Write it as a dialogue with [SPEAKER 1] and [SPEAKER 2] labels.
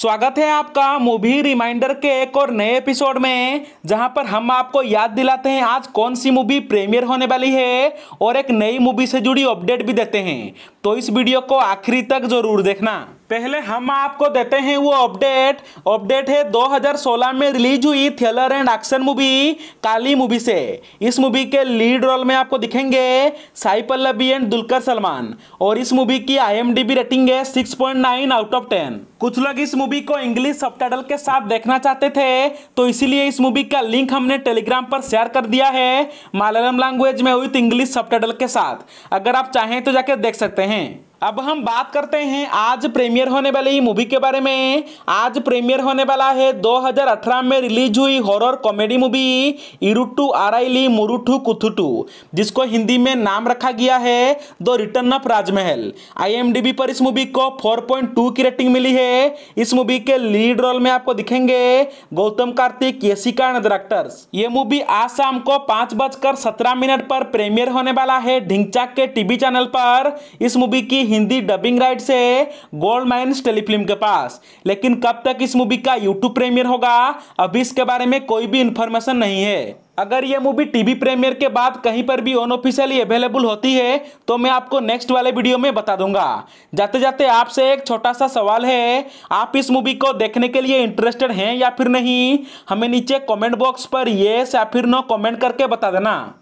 [SPEAKER 1] स्वागत है आपका मूवी रिमाइंडर के एक और नए एपिसोड में जहां पर हम आपको याद दिलाते हैं आज कौन सी मूवी प्रीमियर होने वाली है और एक नई मूवी से जुड़ी अपडेट भी देते हैं तो इस वीडियो को आखिरी तक जरूर देखना पहले हम आपको देते हैं वो अपडेट अपडेट है 2016 में रिलीज हुई thriller and action movie Kali movie से इस मूवी के लीड रोल में आपको दिखेंगे साई पल्लवी एंड दुलकर सलमान और इस मूवी की आईएमडीबी रेटिंग है 6.9 आउट ऑफ 10 कुछ लोग इस मूवी को इंग्लिश सब के साथ देखना चाहते थे तो इसीलिए इस मूवी का लिंक हमने टेलीग्राम पर शेयर कर दिया है मालयालम लैंग्वेज में विथ इंग्लिश सब के साथ अगर आप चाहें तो जाके देख सकते हैं अब हम बात करते हैं आज प्रीमियर होने वाली मूवी के बारे में आज प्रीमियर होने वाला है 2018 में रिलीज हुई horror comedy movie Iruttu Araiyil Murattu Kuththu जिसको हिंदी में नाम रखा गया है the return of Rajmahal IMDb पर इस मूवी को 4.2 की रेटिंग मिली है इस मूवी के लीड रोल में आपको दिखेंगे गौतम कार्तिक यशिका नदर एक्टर्स ये मूवी आज शाम को पांच बजकर सत्रह मिनट पर प्रेमियर होने वाला है ढिंगचाक के टीवी चैनल पर इस मूवी की हिंदी डबिंग राइट से गोल्ड माइन्स टेलीफिल्म के पास लेकिन कब तक इस मूवी का यूट्यूब प्रीमियर होगा अभी इसके बारे में कोई भी इन्फॉर्मेशन नहीं है अगर ये मूवी टीवी प्रीमियर के बाद कहीं पर भी ऑनऑफिशियली अवेलेबल होती है तो मैं आपको नेक्स्ट वाले वीडियो में बता दूंगा जाते जाते आपसे एक छोटा सा सवाल है आप इस मूवी को देखने के लिए इंटरेस्टेड हैं या फिर नहीं हमें नीचे कमेंट बॉक्स पर येस या फिर नो कमेंट करके बता देना